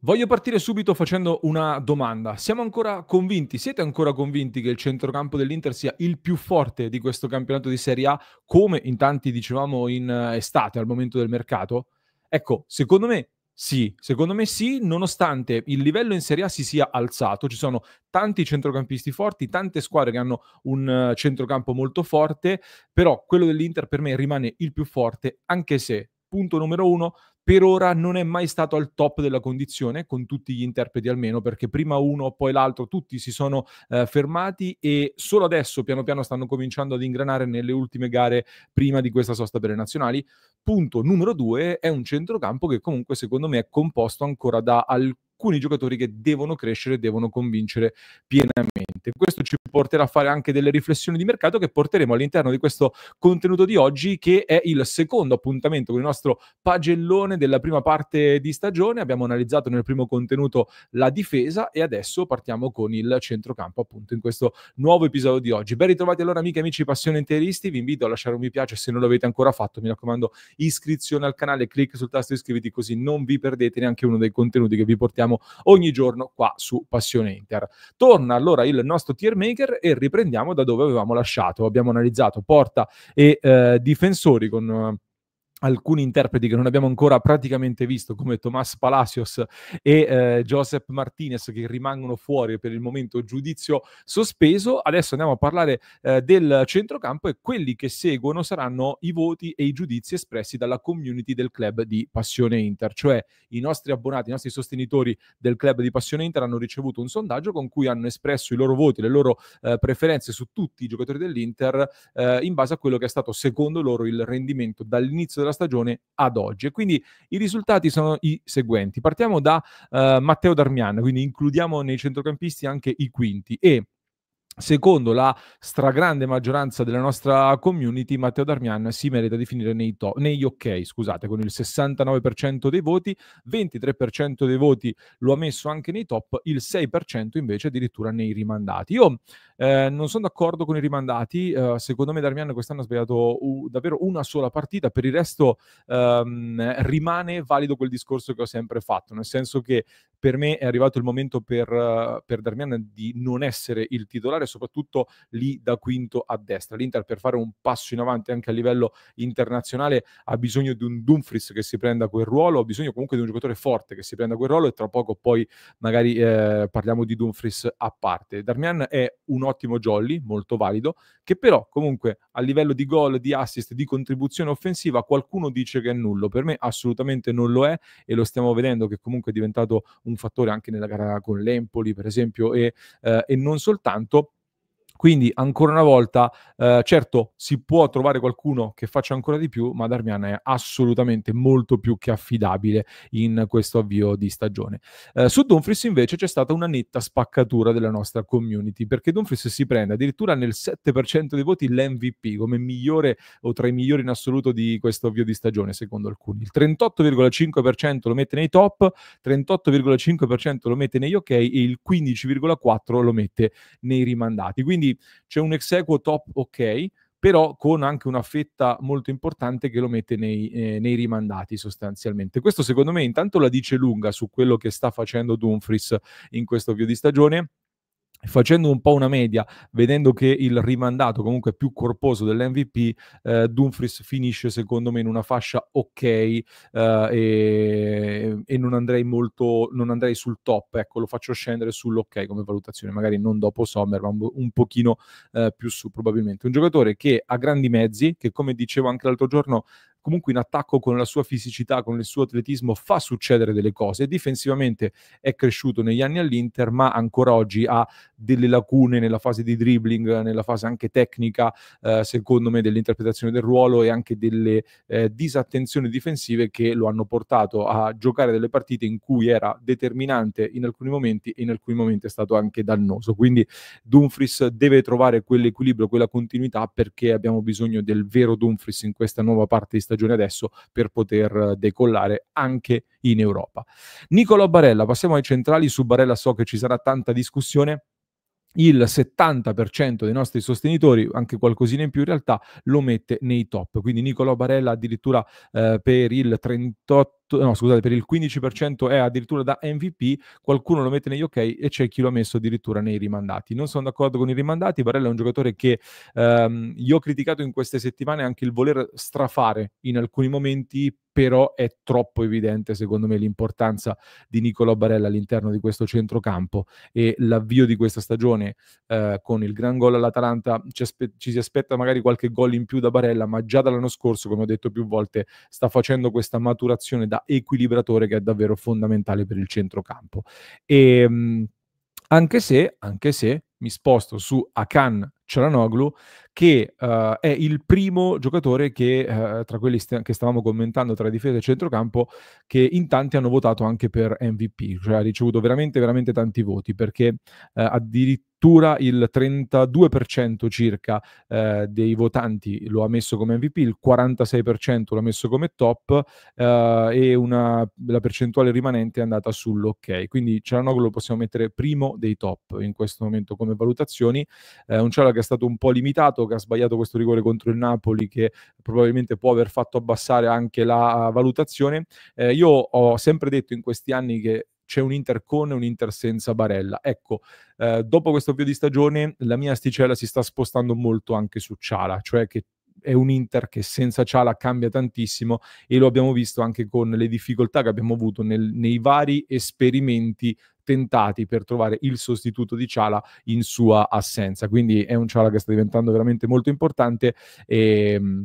Voglio partire subito facendo una domanda. Siamo ancora convinti, siete ancora convinti che il centrocampo dell'Inter sia il più forte di questo campionato di Serie A, come in tanti dicevamo in eh, estate al momento del mercato? Ecco, secondo me sì, secondo me sì, nonostante il livello in Serie A si sia alzato, ci sono tanti centrocampisti forti, tante squadre che hanno un eh, centrocampo molto forte, però quello dell'Inter per me rimane il più forte, anche se punto numero uno, per ora non è mai stato al top della condizione, con tutti gli interpreti almeno, perché prima uno, poi l'altro, tutti si sono eh, fermati e solo adesso piano piano stanno cominciando ad ingranare nelle ultime gare prima di questa sosta per le nazionali. Punto numero due è un centrocampo che comunque secondo me è composto ancora da alcuni alcuni giocatori che devono crescere, devono convincere pienamente. Questo ci porterà a fare anche delle riflessioni di mercato che porteremo all'interno di questo contenuto di oggi, che è il secondo appuntamento con il nostro pagellone della prima parte di stagione. Abbiamo analizzato nel primo contenuto la difesa e adesso partiamo con il centrocampo, appunto, in questo nuovo episodio di oggi. Ben ritrovati allora, amiche e amici passione interisti. Vi invito a lasciare un mi piace se non l'avete ancora fatto. Mi raccomando, iscrizione al canale, clic sul tasto iscriviti così non vi perdete neanche uno dei contenuti che vi portiamo parliamo ogni giorno qua su Passione Inter. Torna allora il nostro tier maker e riprendiamo da dove avevamo lasciato. Abbiamo analizzato porta e eh, difensori con eh, alcuni interpreti che non abbiamo ancora praticamente visto, come Tomas Palacios e eh, Joseph Martinez, che rimangono fuori per il momento giudizio sospeso. Adesso andiamo a parlare eh, del centrocampo e quelli che seguono saranno i voti e i giudizi espressi dalla community del club di Passione Inter, cioè i nostri abbonati, i nostri sostenitori del club di Passione Inter hanno ricevuto un sondaggio con cui hanno espresso i loro voti, le loro eh, preferenze su tutti i giocatori dell'Inter eh, in base a quello che è stato secondo loro il rendimento dall'inizio della della stagione ad oggi. E quindi i risultati sono i seguenti. Partiamo da eh, Matteo Darmian, quindi includiamo nei centrocampisti anche i quinti e Secondo la stragrande maggioranza della nostra community, Matteo Darmian si merita di finire nei to- negli ok, scusate, con il 69% dei voti, 23% dei voti lo ha messo anche nei top, il 6% invece addirittura nei rimandati. Io eh, non sono d'accordo con i rimandati, eh, secondo me Darmian quest'anno ha sbagliato uh, davvero una sola partita, per il resto ehm, rimane valido quel discorso che ho sempre fatto, nel senso che per me è arrivato il momento per, uh, per Darmian di non essere il titolare soprattutto lì da quinto a destra. L'Inter per fare un passo in avanti anche a livello internazionale ha bisogno di un Dumfries che si prenda quel ruolo, ha bisogno comunque di un giocatore forte che si prenda quel ruolo e tra poco poi magari eh, parliamo di Dumfries a parte. Darmian è un ottimo jolly, molto valido, che però comunque a livello di gol, di assist, di contribuzione offensiva qualcuno dice che è nullo. Per me assolutamente non lo è e lo stiamo vedendo che comunque è diventato un fattore anche nella gara con l'Empoli per esempio e, eh, e non soltanto quindi, ancora una volta, eh, certo, si può trovare qualcuno che faccia ancora di più, ma Darmian è assolutamente molto più che affidabile in questo avvio di stagione. Eh, su Dumfries, invece, c'è stata una netta spaccatura della nostra community, perché Dumfries si prende addirittura nel 7% dei voti l'MVP come migliore o tra i migliori in assoluto di questo avvio di stagione, secondo alcuni. Il 38,5% lo mette nei top, 38,5% lo mette negli ok e il 15,4% lo mette nei rimandati. Quindi quindi c'è un ex equo top ok, però con anche una fetta molto importante che lo mette nei, eh, nei, rimandati sostanzialmente. Questo secondo me intanto la dice lunga su quello che sta facendo Dumfries in questo avvio di stagione facendo un po' una media, vedendo che il rimandato comunque è più corposo dell'MVP, eh, Dumfries finisce secondo me in una fascia ok eh, e, e, non andrei molto, non andrei sul top, ecco, lo faccio scendere sull'ok come valutazione, magari non dopo Sommer, ma un, un pochino eh, più su probabilmente. Un giocatore che ha grandi mezzi, che come dicevo anche l'altro giorno comunque in attacco con la sua fisicità, con il suo atletismo fa succedere delle cose. Difensivamente è cresciuto negli anni all'Inter, ma ancora oggi ha delle lacune nella fase di dribbling, nella fase anche tecnica, eh, secondo me, dell'interpretazione del ruolo e anche delle eh, disattenzioni difensive che lo hanno portato a giocare delle partite in cui era determinante in alcuni momenti e in alcuni momenti è stato anche dannoso. Quindi Dumfries deve trovare quell'equilibrio, quella continuità perché abbiamo bisogno del vero Dumfries in questa nuova parte di stagione stagione adesso per poter eh, decollare anche in Europa. Nicolò Barella, passiamo ai centrali, su Barella so che ci sarà tanta discussione il 70% dei nostri sostenitori, anche qualcosina in più in realtà, lo mette nei top. Quindi Nicolò Barella addirittura eh, per il 38 no, scusate, per il 15% è addirittura da MVP, qualcuno lo mette negli ok e c'è chi lo ha messo addirittura nei rimandati. Non sono d'accordo con i rimandati, Barella è un giocatore che ehm, io ho criticato in queste settimane anche il voler strafare in alcuni momenti però è troppo evidente secondo me l'importanza di Nicolò Barella all'interno di questo centrocampo e l'avvio di questa stagione eh, con il gran gol all'Atalanta ci, aspe- ci, si aspetta magari qualche gol in più da Barella ma già dall'anno scorso come ho detto più volte sta facendo questa maturazione da da equilibratore che è davvero fondamentale per il centrocampo. E, ehm, anche se, anche se mi sposto su Akan Cialanoglu, che uh, è il primo giocatore che, uh, tra quelli st- che stavamo commentando tra difesa e centrocampo, che in tanti hanno votato anche per MVP, cioè ha ricevuto veramente, veramente tanti voti, perché uh, addirittura addirittura il 32% circa eh, dei votanti lo ha messo come MVP, il 46% lo ha messo come top eh, e una, la percentuale rimanente è andata sull'ok. Quindi Cialanoglu lo possiamo mettere primo dei top in questo momento come valutazioni. Eh, un Ciala che è stato un po' limitato, che ha sbagliato questo rigore contro il Napoli, che probabilmente può aver fatto abbassare anche la eh, valutazione. Eh, io ho sempre detto in questi anni che c'è un Inter con e un Inter senza Barella. Ecco, eh, dopo questo avvio di stagione la mia asticella si sta spostando molto anche su Ciala, cioè che è un Inter che senza Ciala cambia tantissimo e lo abbiamo visto anche con le difficoltà che abbiamo avuto nel, nei vari esperimenti tentati per trovare il sostituto di Ciala in sua assenza. Quindi è un Ciala che sta diventando veramente molto importante e mm,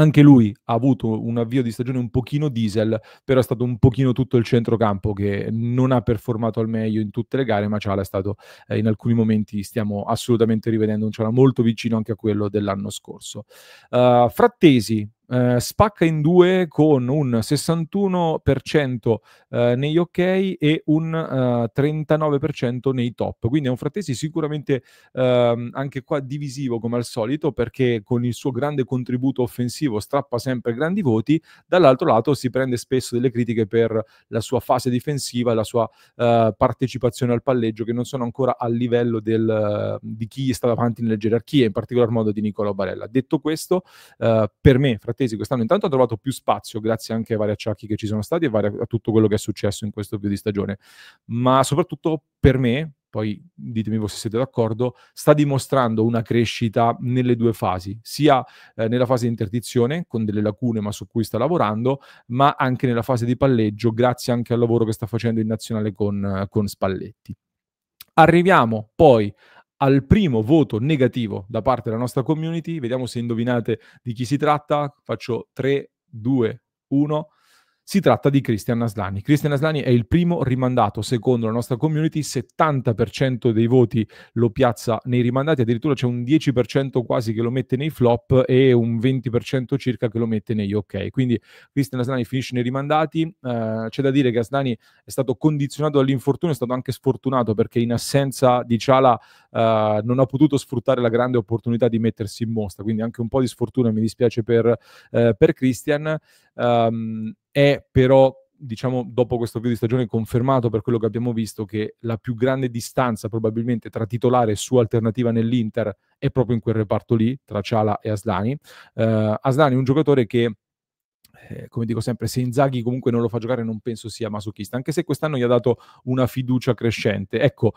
anche lui ha avuto un avvio di stagione un pochino diesel, però è stato un pochino tutto il centrocampo che non ha performato al meglio in tutte le gare, ma Ciala è stato eh, in alcuni momenti, stiamo assolutamente rivedendo un Ciala molto vicino anche a quello dell'anno scorso. Uh, Frattesi, eh, spacca in due con un 61% eh, negli ok e un eh, 39% nei top. Quindi è un Frattesi sicuramente ehm, anche qua divisivo come al solito perché con il suo grande contributo offensivo strappa sempre grandi voti, dall'altro lato si prende spesso delle critiche per la sua fase difensiva, la sua eh, partecipazione al palleggio che non sono ancora a livello del, di chi sta davanti nelle gerarchie, in particolar modo di Nicola Barella. Detto questo, eh, per me Frattesi Bartesi quest'anno intanto ha trovato più spazio grazie anche ai vari acciacchi che ci sono stati e vari, a tutto quello che è successo in questo avvio di stagione, ma soprattutto per me, poi ditemi voi se siete d'accordo, sta dimostrando una crescita nelle due fasi, sia eh, nella fase di interdizione con delle lacune ma su cui sta lavorando, ma anche nella fase di palleggio grazie anche al lavoro che sta facendo in nazionale con, con Spalletti. Arriviamo poi al primo voto negativo da parte della nostra community. Vediamo se indovinate di chi si tratta. Faccio 3, 2, 1. Si tratta di Christian Aslani. Christian Aslani è il primo rimandato, secondo la nostra community, 70% dei voti lo piazza nei rimandati, addirittura c'è un 10% quasi che lo mette nei flop e un 20% circa che lo mette negli ok. Quindi Christian Aslani finisce nei rimandati, eh, c'è da dire che Aslani è stato condizionato dall'infortunio, è stato anche sfortunato perché in assenza di Ciala eh, non ha potuto sfruttare la grande opportunità di mettersi in mostra, quindi anche un po' di sfortuna mi dispiace per, eh, per Christian. Um, è però, diciamo, dopo questo video di stagione confermato per quello che abbiamo visto che la più grande distanza probabilmente tra titolare e sua alternativa nell'Inter è proprio in quel reparto lì, tra Ciala e Aslani. Uh, Aslani è un giocatore che eh, come dico sempre, se Inzaghi comunque non lo fa giocare non penso sia masochista, anche se quest'anno gli ha dato una fiducia crescente. Ecco,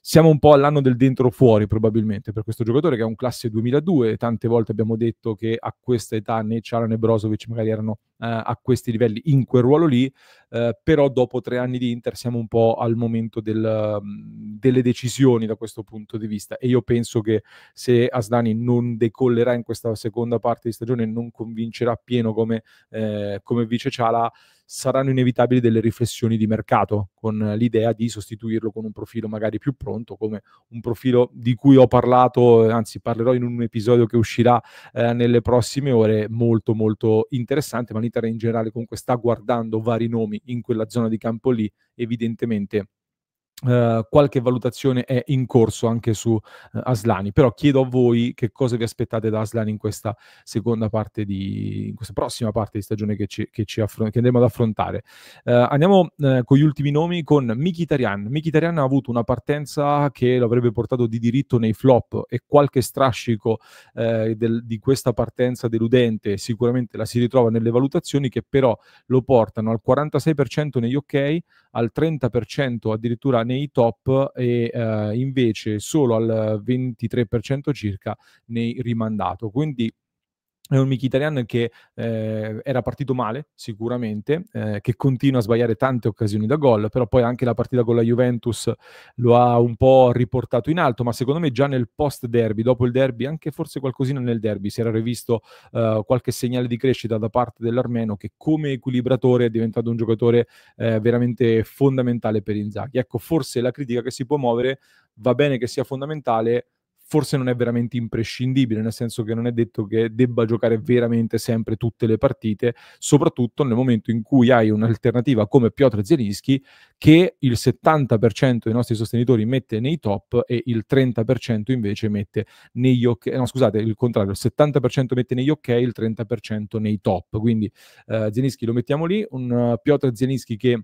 siamo un po' all'anno del dentro fuori probabilmente per questo giocatore che è un classe 2002, tante volte abbiamo detto che a questa età né Ciala né Brozovic magari erano eh, a questi livelli in quel ruolo lì, eh, però dopo tre anni di Inter siamo un po' al momento del, mm, delle decisioni da questo punto di vista e io penso che se Asdani non decollerà in questa seconda parte di stagione e non convincerà pieno come, eh, come vice Ciala, saranno inevitabili delle riflessioni di mercato con l'idea di sostituirlo con un profilo magari più pronto, come un profilo di cui ho parlato, anzi parlerò in un episodio che uscirà eh, nelle prossime ore, molto molto interessante, ma Twitter in generale comunque sta guardando vari nomi in quella zona di campo lì, evidentemente eh, qualche valutazione è in corso anche su uh, Aslani, però chiedo a voi che cosa vi aspettate da Aslani in questa seconda parte di in questa prossima parte di stagione che, ci, che, ci affron- che andremo ad affrontare. Uh, andiamo con gli ultimi nomi con Miki Tarian. Miki Tarian ha avuto una partenza che lo avrebbe portato di diritto nei flop e qualche strascico del, di questa partenza deludente sicuramente la si ritrova nelle valutazioni che però lo portano al 46% negli ok, al 30% addirittura nei top e eh, invece solo al 23% circa nei rimandato. Quindi è un Mkhitaryan che eh, era partito male sicuramente, eh, che continua a sbagliare tante occasioni da gol, però poi anche la partita con la Juventus lo ha un po' riportato in alto, ma secondo me già nel post derby, dopo il derby, anche forse qualcosina nel derby, si era rivisto eh, qualche segnale di crescita da parte dell'Armeno che come equilibratore è diventato un giocatore eh, veramente fondamentale per Inzaghi. Ecco, forse la critica che si può muovere va bene che sia fondamentale, forse non è veramente imprescindibile, nel senso che non è detto che debba giocare veramente sempre tutte le partite, soprattutto nel momento in cui hai un'alternativa come Piotr Zielinski che il 70% dei nostri sostenitori mette nei top e il 30% invece mette negli ok, no scusate, il contrario, il 70% mette negli ok, e il 30% nei top, quindi eh, Zielinski lo mettiamo lì, un uh, Piotr Zielinski che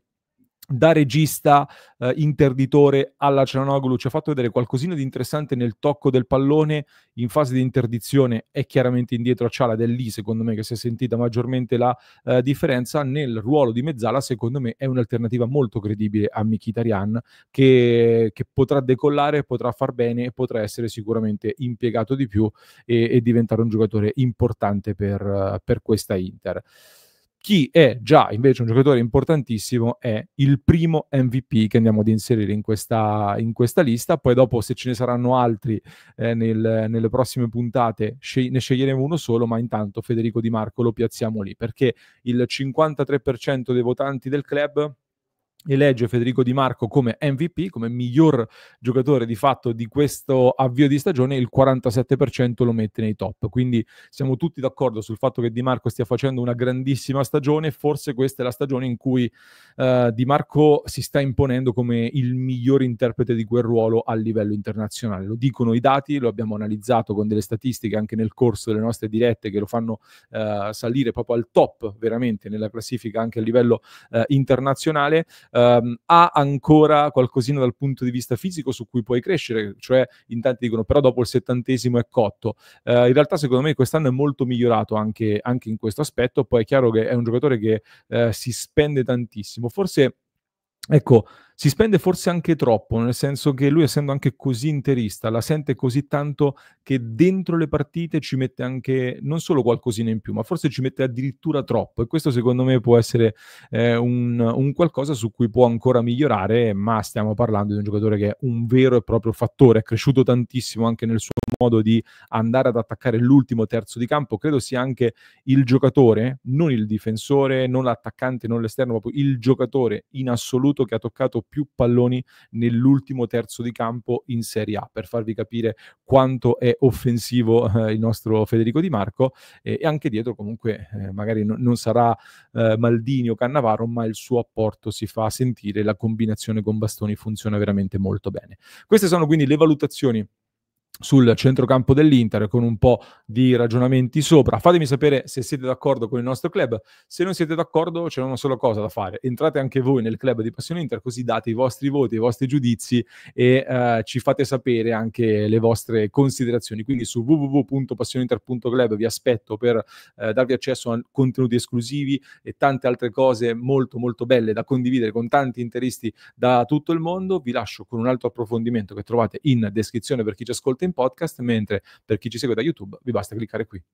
da regista eh, interditore alla Cianoglu ci ha fatto vedere qualcosina di interessante nel tocco del pallone in fase di interdizione è chiaramente indietro a Ciala ed è lì secondo me che si è sentita maggiormente la eh, differenza nel ruolo di mezzala secondo me è un'alternativa molto credibile a Mkhitaryan che, che potrà decollare potrà far bene e potrà essere sicuramente impiegato di più e, e diventare un giocatore importante per, per questa Inter chi è già invece un giocatore importantissimo è il primo MVP che andiamo ad inserire in questa, in questa lista. Poi dopo, se ce ne saranno altri eh, nel, nelle prossime puntate, sceg- ne sceglieremo uno solo, ma intanto Federico Di Marco lo piazziamo lì, perché il 53% dei votanti del club elegge Federico Di Marco come MVP, come miglior giocatore di fatto di questo avvio di stagione, il 47% lo mette nei top. Quindi siamo tutti d'accordo sul fatto che Di Marco stia facendo una grandissima stagione, forse questa è la stagione in cui uh, Di Marco si sta imponendo come il miglior interprete di quel ruolo a livello internazionale. Lo dicono i dati, lo abbiamo analizzato con delle statistiche anche nel corso delle nostre dirette che lo fanno uh, salire proprio al top veramente nella classifica anche a livello uh, internazionale um, ha ancora qualcosina dal punto di vista fisico su cui puoi crescere, cioè in tanti dicono però dopo il settantesimo è cotto. Uh, in realtà secondo me quest'anno è molto migliorato anche, anche, in questo aspetto, poi è chiaro che è un giocatore che uh, si spende tantissimo, forse Ecco, si spende forse anche troppo, nel senso che lui, essendo anche così interista, la sente così tanto che dentro le partite ci mette anche non solo qualcosina in più, ma forse ci mette addirittura troppo. E questo, secondo me, può essere eh, un, un, qualcosa su cui può ancora migliorare. Ma stiamo parlando di un giocatore che è un vero e proprio fattore, è cresciuto tantissimo anche nel suo modo di andare ad attaccare l'ultimo terzo di campo, credo sia anche il giocatore, non il difensore, non l'attaccante, non l'esterno, proprio il giocatore in assoluto che ha toccato più palloni nell'ultimo terzo di campo in Serie A, per farvi capire quanto è offensivo eh, il nostro Federico Di Marco eh, e anche dietro comunque eh, magari no, non sarà eh, Maldini o Cannavaro, ma il suo apporto si fa sentire, la combinazione con Bastoni funziona veramente molto bene. Queste sono quindi le valutazioni sul centrocampo dell'Inter con un po' di ragionamenti sopra. Fatemi sapere se siete d'accordo con il nostro club. Se non siete d'accordo, c'è una sola cosa da fare. Entrate anche voi nel club di Passione Inter, così date i vostri voti, i vostri giudizi e eh, ci fate sapere anche le vostre considerazioni. Quindi su www.passioneinter.club vi aspetto per eh, darvi accesso a contenuti esclusivi e tante altre cose molto molto belle da condividere con tanti interisti da tutto il mondo. Vi lascio con un altro approfondimento che trovate in descrizione per chi ci ascolta in podcast, mentre per chi ci segue da YouTube vi basta cliccare qui.